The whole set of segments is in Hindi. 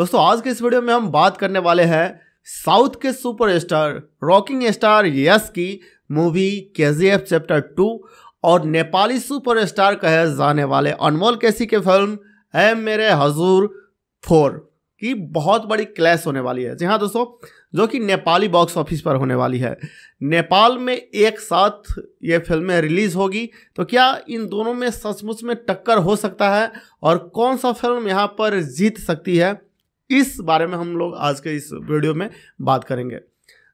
दोस्तों आज के इस वीडियो में हम बात करने वाले हैं साउथ के सुपरस्टार रॉकिंग स्टार यस की मूवी के चैप्टर टू और नेपाली सुपरस्टार कहे जाने वाले अनमोल केसी के फिल्म है मेरे हजूर फोर की बहुत बड़ी क्लैश होने वाली है जी हाँ दोस्तों जो कि नेपाली बॉक्स ऑफिस पर होने वाली है नेपाल में एक साथ ये फिल्में रिलीज़ होगी तो क्या इन दोनों में सचमुच में टक्कर हो सकता है और कौन सा फिल्म यहाँ पर जीत सकती है इस बारे में हम लोग आज के इस वीडियो में बात करेंगे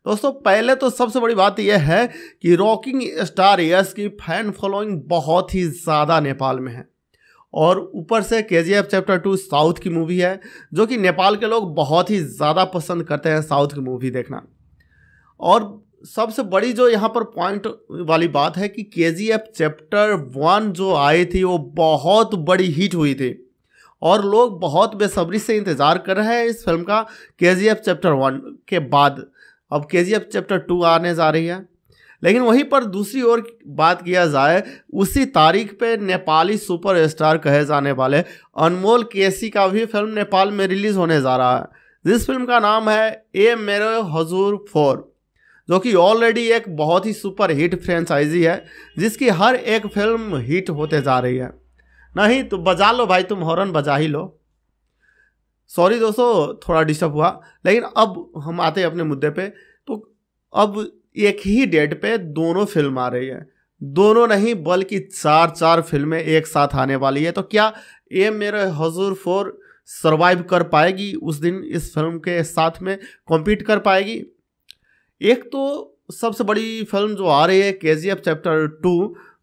दोस्तों पहले तो सबसे बड़ी बात यह है कि रॉकिंग स्टार यश की फैन फॉलोइंग बहुत ही ज़्यादा नेपाल में है और ऊपर से K G F chapter two south की मूवी है जो कि नेपाल के लोग बहुत ही ज़्यादा पसंद करते हैं साउथ की मूवी देखना और सबसे बड़ी जो यहाँ पर पॉइंट वाली बात है कि K G F chapter one जो आई थी वो बहुत बड़ी हिट हुई थी और लोग बहुत बेसब्री से इंतज़ार कर रहे हैं इस फिल्म का के जी एफ चैप्टर वन के बाद अब के जी एफ चैप्टर टू आने जा रही है लेकिन वहीं पर दूसरी ओर बात किया जाए उसी तारीख पे नेपाली सुपरस्टार कहे जाने वाले अनमोल केसी का भी फिल्म नेपाल में रिलीज़ होने जा रहा है जिस फिल्म का नाम है ए मेरे हजूर फोर जो कि ऑलरेडी एक बहुत ही सुपर हिट फ्रेंचाइजी है जिसकी हर एक फिल्म हिट होते जा रही है नहीं तो बजा लो भाई तुम हॉर्न बजा ही लो सॉरी दोस्तों थोड़ा डिस्टर्ब हुआ लेकिन अब हम आते हैं अपने मुद्दे पे तो अब एक ही डेट पे दोनों फिल्म आ रही है दोनों नहीं बल्कि चार चार फिल्में एक साथ आने वाली है तो क्या ये मेरे हजूर फोर सर्वाइव कर पाएगी उस दिन इस फिल्म के साथ में कॉम्पीट कर पाएगी एक तो सबसे बड़ी फिल्म जो आ रही है के जी एफ चैप्टर टू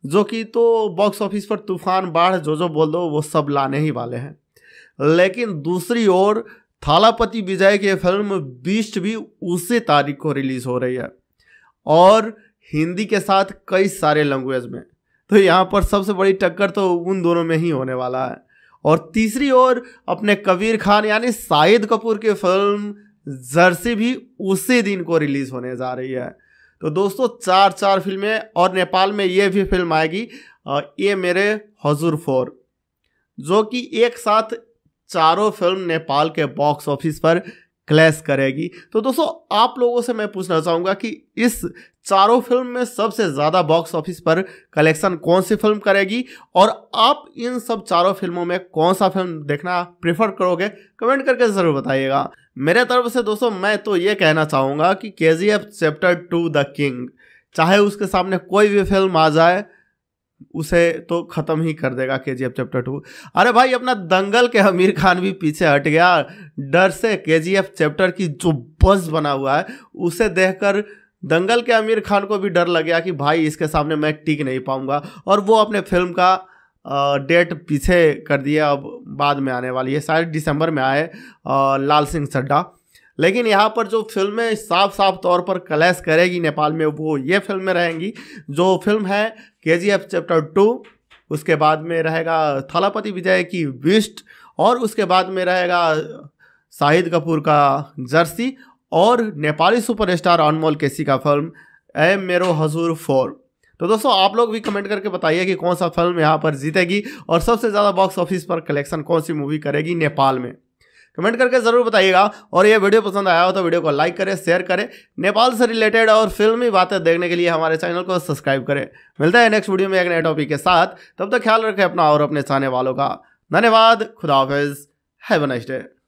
जो कि तो बॉक्स ऑफिस पर तूफान बाढ़ जो जो बोल दो वो सब लाने ही वाले हैं लेकिन दूसरी ओर थालापति विजय की फिल्म बीस्ट भी उसी तारीख को रिलीज़ हो रही है और हिंदी के साथ कई सारे लैंग्वेज में तो यहाँ पर सबसे बड़ी टक्कर तो उन दोनों में ही होने वाला है और तीसरी ओर अपने कबीर खान यानी शाहिद कपूर की फिल्म जर्सी भी उसी दिन को रिलीज़ होने जा रही है तो दोस्तों चार चार फिल्में और नेपाल में ये भी फिल्म आएगी ये मेरे हजूर फोर जो कि एक साथ चारों फिल्म नेपाल के बॉक्स ऑफिस पर क्लैश करेगी तो दोस्तों आप लोगों से मैं पूछना चाहूँगा कि इस चारों फिल्म में सबसे ज़्यादा बॉक्स ऑफिस पर कलेक्शन कौन सी फिल्म करेगी और आप इन सब चारों फिल्मों में कौन सा फिल्म देखना प्रेफर करोगे कमेंट करके ज़रूर बताइएगा मेरे तरफ से दोस्तों मैं तो ये कहना चाहूँगा कि K G F chapter two the king चाहे उसके सामने कोई भी फिल्म आ जाए उसे तो ख़त्म ही कर देगा के जी एफ चैप्टर टू अरे भाई अपना दंगल के आमिर खान भी पीछे हट गया डर से के जी एफ चैप्टर की जो बस बना हुआ है उसे देखकर दंगल के आमिर खान को भी डर लग गया कि भाई इसके सामने मैं टिक नहीं पाऊंगा और वो अपने फिल्म का डेट पीछे कर दिया अब बाद में आने वाली है शायद दिसंबर में आए लाल सिंह सड्डा लेकिन यहाँ पर जो फिल्में साफ साफ तौर पर क्लैश करेगी नेपाल में वो ये फिल्में रहेंगी जो फिल्म है के जी एफ चैप्टर टू उसके बाद में रहेगा थलापति विजय की विस्ट और उसके बाद में रहेगा शाहिद कपूर का जर्सी और नेपाली सुपरस्टार अनमोल केसी का फिल्म ए मेरो हजूर फोर तो दोस्तों आप लोग भी कमेंट करके बताइए कि कौन सा फिल्म यहाँ पर जीतेगी और सबसे ज़्यादा बॉक्स ऑफिस पर कलेक्शन कौन सी मूवी करेगी नेपाल में कमेंट करके ज़रूर बताइएगा और ये वीडियो पसंद आया हो तो वीडियो को लाइक करें शेयर करें नेपाल से रिलेटेड और फिल्मी बातें देखने के लिए हमारे चैनल को सब्सक्राइब करें मिलता है नेक्स्ट वीडियो में एक नए टॉपिक के साथ तब तक ख्याल रखें अपना और अपने चाहने वालों का धन्यवाद खुदाफिज हैव नाइस डे